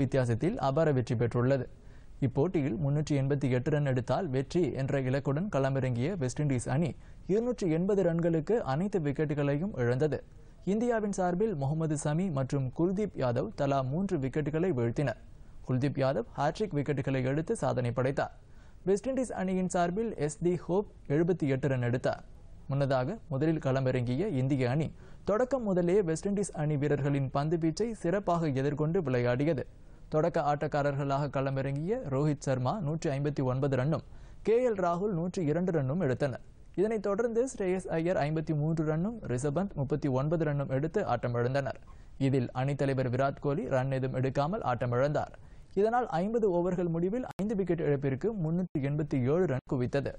வித்தியாசத்தில் அபார வெற்றி பெற்றுள்ளது இப்போட்டியில் முன்னூற்றி எண்பத்தி எட்டு ரன் எடுத்தால் வெற்றி என்ற இலக்குடன் களமிறங்கிய வெஸ்ட் இண்டீஸ் அணி இருநூற்றி எண்பது ரன்களுக்கு அனைத்து விக்கெட்டுகளையும் இழந்தது இந்தியாவின் சார்பில் முகமது சமி மற்றும் குல்தீப் யாதவ் தலா மூன்று விக்கெட்டுகளை வீழ்த்தினர் குல்தீப் யாதவ் ஹாட்ரிக் விக்கெட்டுகளை எடுத்து சாதனை படைத்தார் வெஸ்ட் இண்டீஸ் அணியின் சார்பில் எஸ் டி ஹோப் எழுபத்தி எட்டு ரன் எடுத்தார் முன்னதாக முதலில் களமிறங்கிய இந்திய அணி தொடக்கம் முதலே வெஸ்ட் இண்டீஸ் அணி வீரர்களின் பந்து வீச்சை சிறப்பாக எதிர்கொண்டு விளையாடியது தொடக்க ஆட்டக்காரர்களாக களமிறங்கிய ரோஹித் சர்மா நூற்றி ஐம்பத்தி ஒன்பது ரன்னும் கே எல் ராகுல் நூற்றி இரண்டு ரன்னும் எடுத்தனர் இதனைத் தொடர்ந்து ஸ்ரேயஸ் ஐயர் ஐம்பத்தி மூன்று ரன்னும் ரிஷபந்த் முப்பத்தி ஒன்பது ரன்னும் எடுத்து ஆட்டமிழந்தனர் இதில் அணித்தலைவர் விராட் கோலி ரன் எதுவும் எடுக்காமல் ஆட்டமிழந்தார் இதனால் ஐம்பது ஓவர்கள் முடிவில் ஐந்து விக்கெட் இழப்பிற்கு முன்னூற்றி எண்பத்தி ஏழு ரன் குவித்தது